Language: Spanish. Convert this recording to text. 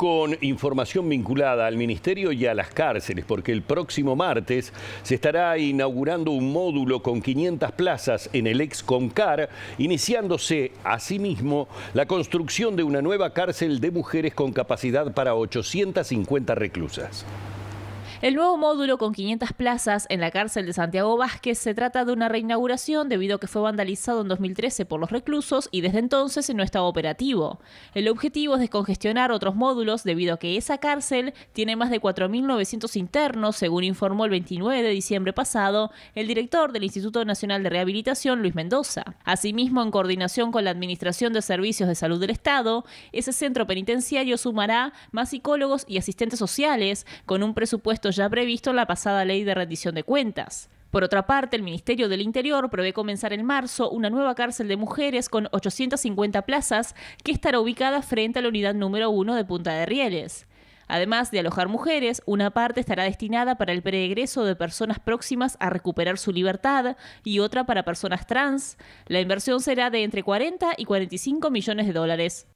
con información vinculada al Ministerio y a las cárceles, porque el próximo martes se estará inaugurando un módulo con 500 plazas en el ex Concar, iniciándose asimismo la construcción de una nueva cárcel de mujeres con capacidad para 850 reclusas. El nuevo módulo con 500 plazas en la cárcel de Santiago Vázquez se trata de una reinauguración debido a que fue vandalizado en 2013 por los reclusos y desde entonces no estaba operativo. El objetivo es descongestionar otros módulos debido a que esa cárcel tiene más de 4.900 internos, según informó el 29 de diciembre pasado el director del Instituto Nacional de Rehabilitación, Luis Mendoza. Asimismo, en coordinación con la Administración de Servicios de Salud del Estado, ese centro penitenciario sumará más psicólogos y asistentes sociales con un presupuesto ya previsto la pasada ley de rendición de cuentas. Por otra parte, el Ministerio del Interior prevé comenzar en marzo una nueva cárcel de mujeres con 850 plazas que estará ubicada frente a la unidad número 1 de Punta de Rieles. Además de alojar mujeres, una parte estará destinada para el preegreso de personas próximas a recuperar su libertad y otra para personas trans. La inversión será de entre 40 y 45 millones de dólares.